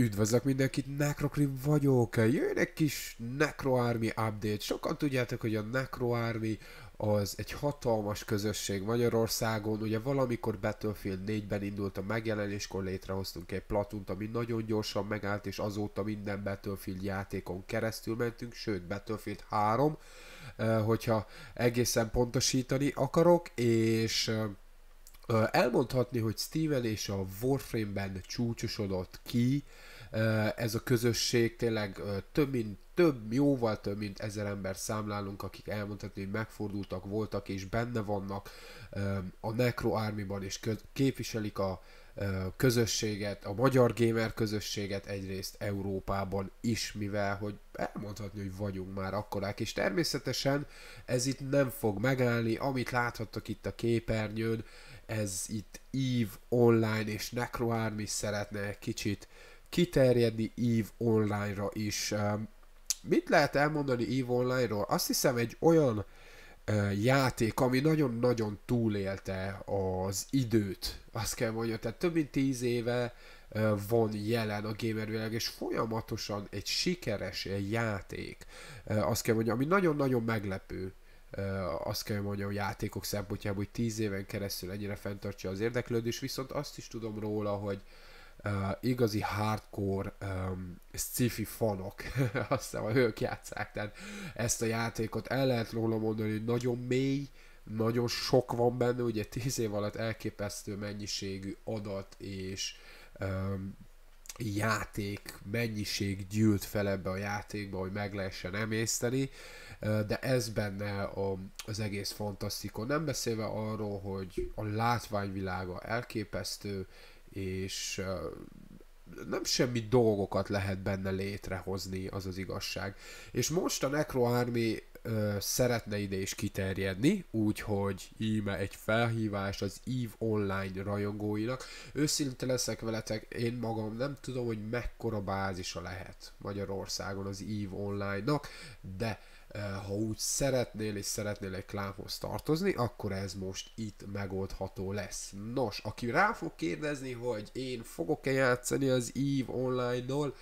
Üdvözlök mindenkit, Necrocrim vagyok, jön egy kis Necro Army update. Sokan tudjátok, hogy a Necro Army az egy hatalmas közösség Magyarországon, ugye valamikor Battlefield 4-ben indult a megjelenéskor, létrehoztunk egy platunt, ami nagyon gyorsan megállt, és azóta minden Battlefield játékon keresztül mentünk, sőt Battlefield 3, hogyha egészen pontosítani akarok, és elmondhatni, hogy Steven és a Warframe-ben csúcsosodott ki, ez a közösség tényleg több mint több, jóval több mint ezer ember számlálunk, akik elmondhatni, hogy megfordultak voltak és benne vannak a Necro Army-ban, és képviselik a közösséget, a magyar gamer közösséget egyrészt Európában is, mivel hogy elmondhatni, hogy vagyunk már akkorák, és természetesen ez itt nem fog megállni, amit láthattak itt a képernyőn, ez itt EVE Online és Necro Army szeretne egy kicsit uh, kiterjedni EVE Online-ra is. Mit lehet elmondani EVE Online-ról? Azt hiszem egy olyan játék, ami nagyon-nagyon túlélte az időt, azt kell mondjam, tehát több mint tíz éve van jelen a gamervilág, és folyamatosan egy sikeres játék, azt kell mondjam, ami nagyon-nagyon meglepő, azt kell mondjam, a játékok szempontjából, hogy tíz éven keresztül ennyire fenntartja az érdeklődés, viszont azt is tudom róla, hogy uh, igazi hardcore um, sci-fi fanok, azt hiszem, ők játszák, tehát ezt a játékot el lehet róla mondani, hogy nagyon mély, nagyon sok van benne, ugye 10 év alatt elképesztő mennyiségű adat és um, játék mennyiség gyűlt fel ebbe a játékba, hogy meg lehessen emészteni, de ez benne a, az egész fantasztikon. Nem beszélve arról, hogy a látványvilága elképesztő, és nem semmi dolgokat lehet benne létrehozni, az az igazság. És most a Necro Army ö, szeretne ide is kiterjedni, úgyhogy íme egy felhívás az EVE Online rajongóinak. Őszinte leszek veletek, én magam nem tudom, hogy mekkora bázisa lehet Magyarországon az EVE Online-nak, de Eh, ha úgy szeretnél és szeretnél egy klánhoz tartozni, akkor ez most itt megoldható lesz. Nos, aki rá fog kérdezni, hogy én fogok-e játszani az EVE online nól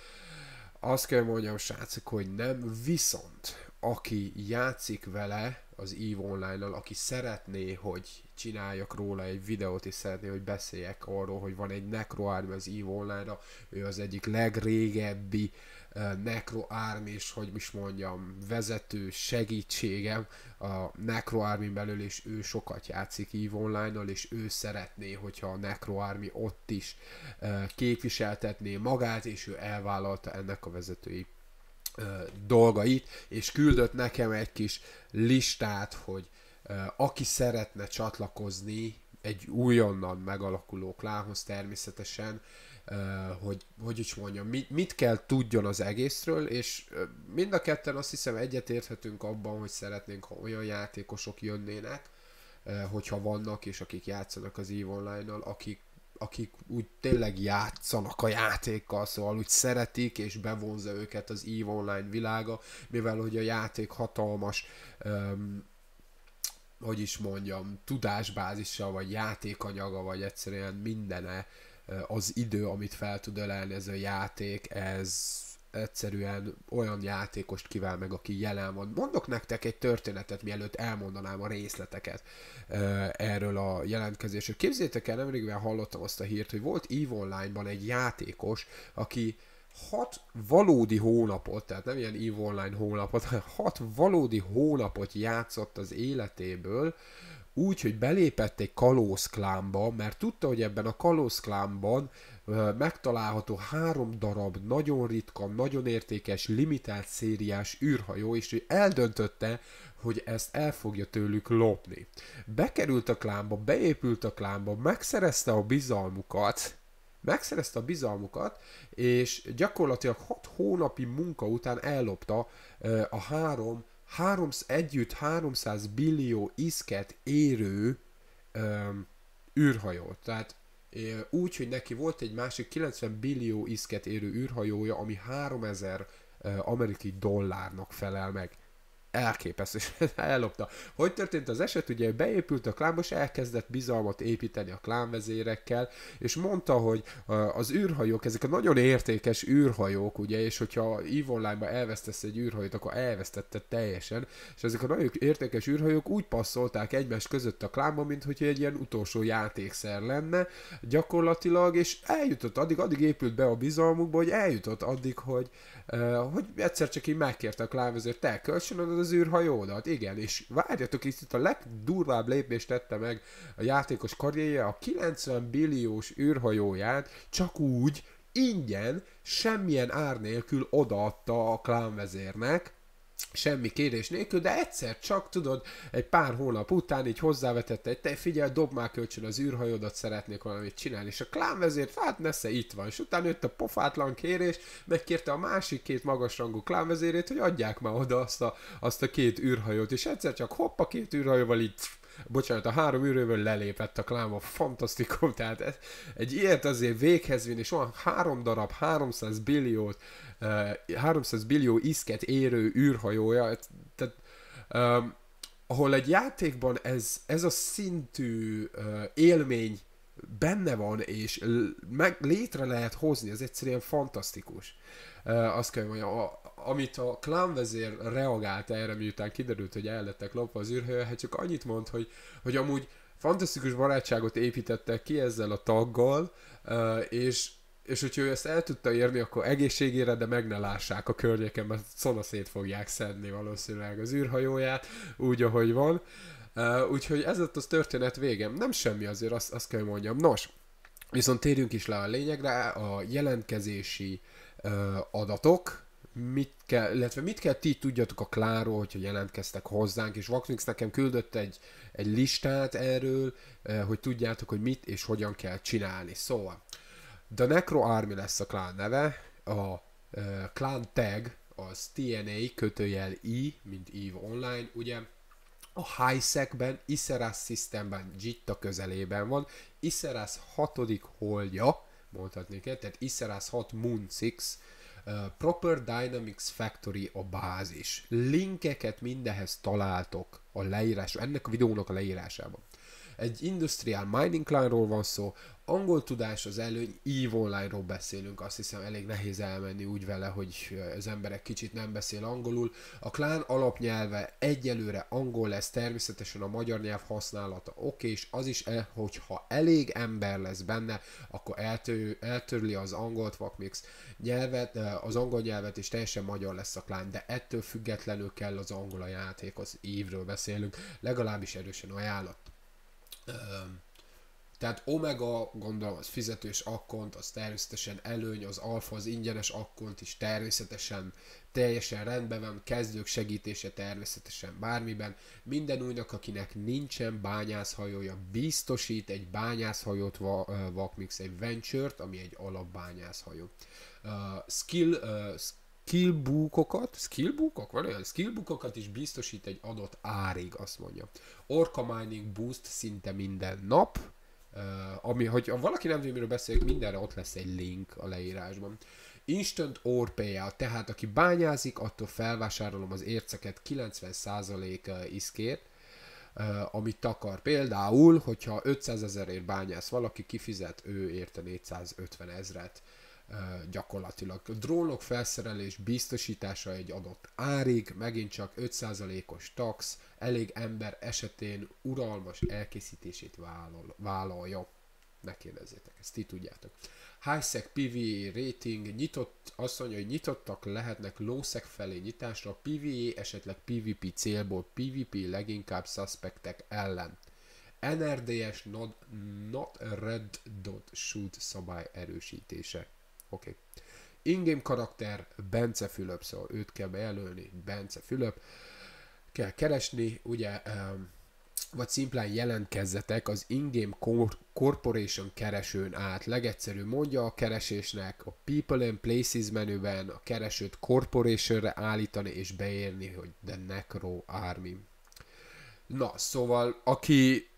azt kell mondjam, srácok, hogy nem, viszont aki játszik vele az EVE Online-nal, aki szeretné, hogy csináljak róla egy videót, és szeretné, hogy beszéljek arról, hogy van egy Necro Army az EVE Online-ra, ő az egyik legrégebbi uh, Necro Army, és hogy is mondjam, vezető, segítségem a Necro Army belül, és ő sokat játszik EVE Online-nal, és ő szeretné, hogyha a Necro Army ott is uh, képviseltetné magát, és ő elvállalta ennek a vezetői dolgait, és küldött nekem egy kis listát, hogy aki szeretne csatlakozni egy újonnan megalakuló klához természetesen, hogy, hogy is mondjam, mit, mit kell tudjon az egészről, és mind a ketten azt hiszem egyetérthetünk abban, hogy szeretnénk, ha olyan játékosok jönnének, hogyha vannak, és akik játszanak az EVE Online-nal, akik akik úgy tényleg játszanak a játékkal, szóval úgy szeretik, és bevonza őket az EVE Online világa, mivel hogy a játék hatalmas um, hogy is mondjam, tudásbázisa, vagy játékanyaga, vagy egyszerűen mindene, az idő, amit fel tud ölelni ez a játék, ez egyszerűen olyan játékost kíván meg, aki jelen van. Mondok nektek egy történetet, mielőtt elmondanám a részleteket erről a jelentkezésről. Képzétek el, nemrégben hallottam azt a hírt, hogy volt EVE Online-ban egy játékos, aki hat valódi hónapot, tehát nem ilyen EVE Online hónapot, hanem hat valódi hónapot játszott az életéből, úgy, hogy belépett egy kalózklámba, mert tudta, hogy ebben a kalózklámban megtalálható három darab nagyon ritka, nagyon értékes, limitált szériás űrhajó, és ő eldöntötte, hogy ezt el fogja tőlük lopni. Bekerült a klámba, beépült a klámba, megszerezte a bizalmukat, megszerezte a bizalmukat, és gyakorlatilag 6 hónapi munka után ellopta a három, három együtt 300 billió iszket érő űrhajót. Tehát úgy, hogy neki volt egy másik 90 billió iszket érő űrhajója, ami 3000 amerikai dollárnak felel meg elképesztő, és ellopta. Hogy történt az eset? Ugye beépült a klán, most elkezdett bizalmat építeni a klánvezérekkel, és mondta, hogy az űrhajók, ezek a nagyon értékes űrhajók, ugye, és hogyha eve online elvesztesz egy űrhajót, akkor elvesztette teljesen, és ezek a nagyon értékes űrhajók úgy passzolták egymás között a klánba, mint hogy egy ilyen utolsó játékszer lenne, gyakorlatilag, és eljutott addig, addig épült be a bizalmukba, hogy eljutott addig, hogy, hogy egyszer csak így megkérte a klánvezért, te kölcsönöd az az űrhajódat? Igen, és várjatok, és itt a legdurvább lépést tette meg a játékos karrierje, a 90 billiós űrhajóját csak úgy, ingyen, semmilyen ár nélkül odaadta a klánvezérnek, semmi kérés nélkül, de egyszer csak, tudod, egy pár hónap után így hozzávetette, hogy te figyelj, dob már kölcsön az űrhajódat, szeretnék valamit csinálni, és a klánvezért hát nesze, itt van, és utána jött a pofátlan kérés, megkérte a másik két magasrangú klánvezérét, hogy adják már oda azt a, azt a két űrhajót, és egyszer csak hoppa két űrhajóval így pff, bocsánat, a három űrőből lelépett a kláma, fantasztikum, tehát ez, egy ilyet azért véghez vinni, és olyan három darab, 300 billiót, 300 eh, billió iszket érő űrhajója, tehát um, ahol egy játékban ez, ez a szintű uh, élmény benne van, és meg, létre lehet hozni, ez egyszerűen fantasztikus. azt kell mondjam, a, amit a klánvezér reagált erre, miután kiderült, hogy el lettek lopva az űrhője, hát csak annyit mond, hogy, hogy amúgy fantasztikus barátságot építettek ki ezzel a taggal, és és hogyha ő ezt el tudta érni, akkor egészségére, de meg ne lássák a környéken, mert szanaszét fogják szedni valószínűleg az űrhajóját, úgy, ahogy van. Uh, Uh, úgyhogy ez lett az történet végem. Nem semmi azért, azt, azt kell mondjam. Nos, viszont térjünk is le a lényegre, a jelentkezési uh, adatok, mit kell, illetve mit kell ti tudjatok a Kláról, hogyha jelentkeztek hozzánk, és Vaknix nekem küldött egy, egy listát erről, uh, hogy tudjátok, hogy mit és hogyan kell csinálni. Szóval, The Necro Army lesz a klán neve, a klán tag az TNA kötőjel I, mint EVE Online, ugye, a Highsec-ben, Iseras szisztemben, Gitta közelében van. Iseras hatodik holdja, mondhatnék el, tehát Iseras 6 Moon 6, Uh, Proper Dynamics Factory a bázis. Linkeket mindenhez találtok a leírás, ennek a videónak a leírásában. Egy industrial mining clanról van szó, angol tudás az előny, EVE online-ról beszélünk, azt hiszem elég nehéz elmenni úgy vele, hogy az emberek kicsit nem beszél angolul. A klán alapnyelve egyelőre angol lesz, természetesen a magyar nyelv használata oké, és az is, el, hogyha elég ember lesz benne, akkor eltörli az angolt vakmix nyelvet, e, az angol nyelvet, és teljesen magyar lesz a klán, de ettől függetlenül kell az angol a játékhoz, ről beszélünk, legalábbis erősen ajánlott. Tehát Omega, gondolom, az fizetős akkont, az természetesen előny, az alfa, az ingyenes akkont is természetesen teljesen rendben van, kezdők segítése természetesen bármiben. Minden újnak, akinek nincsen bányászhajója, biztosít egy bányászhajót Vakmix, egy venture ami egy alapbányászhajó. Uh, skill, uh, skillbookokat, skillbookok, van olyan? Skillbookokat is biztosít egy adott árig, azt mondja. Orca Mining Boost szinte minden nap, Uh, ami, hogyha valaki nem tudja, miről beszélek, mindenre ott lesz egy link a leírásban. Instant Ore Payout, tehát aki bányázik, attól felvásárolom az érceket 90% iszkért, uh, amit takar Például, hogyha 500 ezerért bányász valaki, kifizet ő érte 450 ezret gyakorlatilag. A drónok felszerelés biztosítása egy adott árig, megint csak 5%-os tax, elég ember esetén uralmas elkészítését vállal, vállalja. Ne kérdezzétek, ezt ti tudjátok. Highsec PVE rating, nyitott, azt mondja, hogy nyitottak lehetnek lószek felé nyitásra, PVE esetleg PvP célból, PvP leginkább suspektek ellen. NRDS not, not Red Dot Shoot szabály erősítése. Oké. Okay. Ingame karakter Bence Fülöp, szóval őt kell bejelölni, Bence Fülöp. Kell keresni, ugye, vagy szimplán jelentkezzetek az Ingame Corporation keresőn át. Legegyszerű mondja a keresésnek, a People and Places menüben a keresőt Corporationre állítani és beérni, hogy The Necro Army. Na, szóval, aki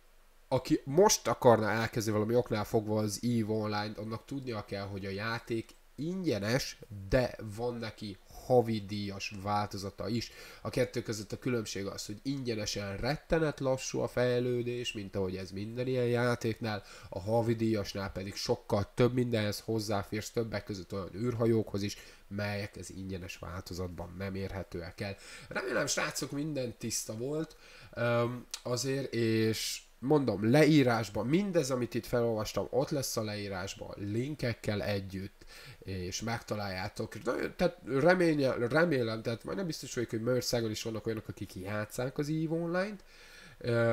aki most akarna elkezdeni valami oknál fogva az EVE Online, annak tudnia kell, hogy a játék ingyenes, de van neki havidíjas változata is. A kettő között a különbség az, hogy ingyenesen rettenet lassú a fejlődés, mint ahogy ez minden ilyen játéknál, a havidíjasnál pedig sokkal több mindenhez hozzáférsz, többek között olyan űrhajókhoz is, melyek az ingyenes változatban nem érhetőek el. Remélem, srácok, minden tiszta volt um, azért, és mondom, leírásban, mindez, amit itt felolvastam, ott lesz a leírásban, linkekkel együtt, és megtaláljátok. És tehát remélem, remélem, tehát majd nem biztos vagyok, hogy Magyarországon is vannak olyanok, akik játszák az EVE online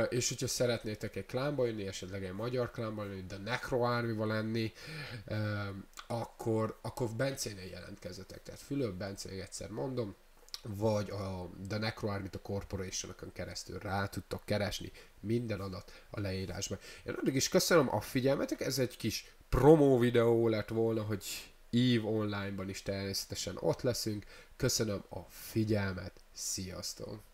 és hogyha szeretnétek egy klánba jönni, esetleg egy magyar klánba jönni, de Necro army lenni, akkor, akkor Bencénél jelentkezzetek. Tehát Fülöp Bencénél egyszer mondom, vagy a The NecroArmit a corporation keresztül rá tudtok keresni minden adat a leírásban. Én addig is köszönöm a figyelmetek, ez egy kis promó videó lett volna, hogy EVE Online-ban is természetesen ott leszünk. Köszönöm a figyelmet, sziasztok!